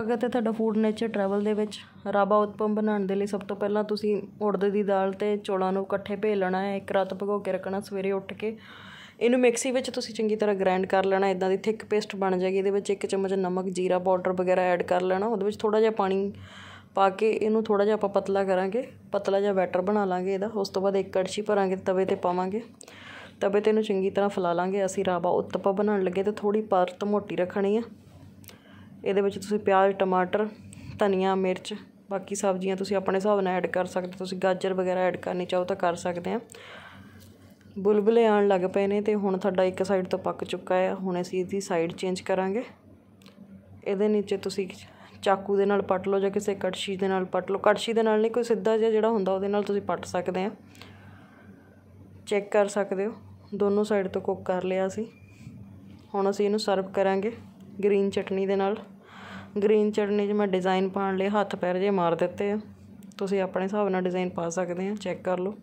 ਅਗਰ ਤੇ ਤੁਹਾਡਾ ਫੂਡ ਨੇਚਰ ਟਰੈਵਲ ਦੇ ਵਿੱਚ ਰਾਬਾ ਉਤਪਮ ਬਣਾਉਣ ਦੇ ਲਈ ਸਭ ਤੋਂ ਪਹਿਲਾਂ ਤੁਸੀਂ ਉੜਦ ਦੀ ਦਾਲ ਤੇ ਚੋਲਾਂ ਨੂੰ ਇਕੱਠੇ ਭੇ ਲੈਣਾ ਹੈ ਇੱਕ ਰਾਤ ਭਗੋ ਕੇ ਰੱਖਣਾ ਸਵੇਰੇ ਉੱਠ ਕੇ ਇਹਨੂੰ ਮਿਕਸੀ ਵਿੱਚ ਤੁਸੀਂ ਚੰਗੀ ਤਰ੍ਹਾਂ ਗ੍ਰਾਈਂਡ ਕਰ ਲੈਣਾ ਇਦਾਂ ਦੀ ਥਿਕ ਪੇਸਟ ਬਣ ਜਾਏਗੀ ਇਹਦੇ ਵਿੱਚ ਇੱਕ ਚਮਚ ਨਮਕ ਜੀਰਾ ਪਾਊਡਰ ਵਗੈਰਾ ਐਡ ਕਰ ਲੈਣਾ ਉਹਦੇ ਵਿੱਚ ਥੋੜਾ ਜਿਹਾ ਪਾਣੀ ਪਾ ਕੇ ਇਹਨੂੰ ਥੋੜਾ ਜਿਹਾ ਆਪਾਂ ਪਤਲਾ ਕਰਾਂਗੇ ਪਤਲਾ ਜਿਹਾ ਬੈਟਰ ਬਣਾ ਲਾਂਗੇ ਇਹਦਾ ਉਸ ਤੋਂ ਬਾਅਦ ਇੱਕ ਕੜਛੀ ਭਰਾਂਗੇ ਤਵੇ ਤੇ ਪਾਵਾਂਗੇ ਤਵੇ ਤੇ ਇਹਨੂੰ ਚੰਗੀ ਤਰ੍ਹਾਂ ਫਲਾ ਲਾਂਗੇ ਅਸੀਂ ਰਾਬਾ ਉੱਤਪਾ ਬਣਾਉਣ ਲੱਗੇ ਤੇ ਥੋੜੀ ਪਰਤ ਮੋਟੀ ਰੱਖਣੀ ਆ ਇਹਦੇ ਵਿੱਚ ਤੁਸੀਂ ਪਿਆਜ਼ ਟਮਾਟਰ ਧਨੀਆ ਮਿਰਚ ਬਾਕੀ ਸਬਜ਼ੀਆਂ ਤੁਸੀਂ ਆਪਣੇ ਹਿਸਾਬ ਨਾਲ ਐਡ ਕਰ ਸਕਦੇ ਹੋ ਤੁਸੀਂ ਗਾਜਰ ਵਗੈਰਾ ਐਡ ਕਰਨੀ ਚਾਹੋ ਤਾਂ ਕਰ ਸਕਦੇ ਆ ਬੁਲਬਲੇ ਆਣ ਲੱਗ ਪਏ ਨੇ ਤੇ ਹੁਣ ਤੁਹਾਡਾ ਇੱਕ ਸਾਈਡ ਤੋਂ ਪੱਕ ਚੁੱਕਾ ਹੈ ਹੁਣ ਅਸੀਂ ਇਹਦੀ ਸਾਈਡ ਚੇਂਜ ਕਰਾਂਗੇ ਇਹਦੇ ਨੀਚੇ ਤੁਸੀਂ ਚਾਕੂ ਦੇ ਨਾਲ ਪੱਟ ਲਓ ਜਾਂ ਕਿਸੇ ਕੜਛੀ ਦੇ ਨਾਲ ਪੱਟ ਲਓ ਕੜਛੀ ਦੇ ਨਾਲ ਨਹੀਂ ਕੋਈ ਸਿੱਧਾ ਜਿਹਾ ਜਿਹੜਾ ਹੁੰਦਾ ਉਹਦੇ ਨਾਲ ਤੁਸੀਂ ਪੱਟ ਸਕਦੇ ਆ ਚੈੱਕ ਕਰ ਸਕਦੇ ਹੋ ਦੋਨੋਂ ਸਾਈਡ ਤੋਂ ਕੁੱਕ ਕਰ ਲਿਆ ਸੀ ਹੁਣ ਅਸੀਂ ਇਹਨੂੰ ਸਰਵ ਕਰਾਂਗੇ ਗ੍ਰੀਨ ਚਟਨੀ ਦੇ ਨਾਲ ਗ੍ਰੀਨ ਚਟਨੀ 'ਚ ਮੈਂ ਡਿਜ਼ਾਈਨ ਪਾਉਣ ਲਈ ਹੱਥ ਪੈਰ ਜੇ ਮਾਰ ਦਿੱਤੇ ਆ ਤੁਸੀਂ ਆਪਣੇ ਹਿਸਾਬ ਨਾਲ ਡਿਜ਼ਾਈਨ ਪਾ ਸਕਦੇ ਆ ਚੈੱਕ ਕਰ ਲਓ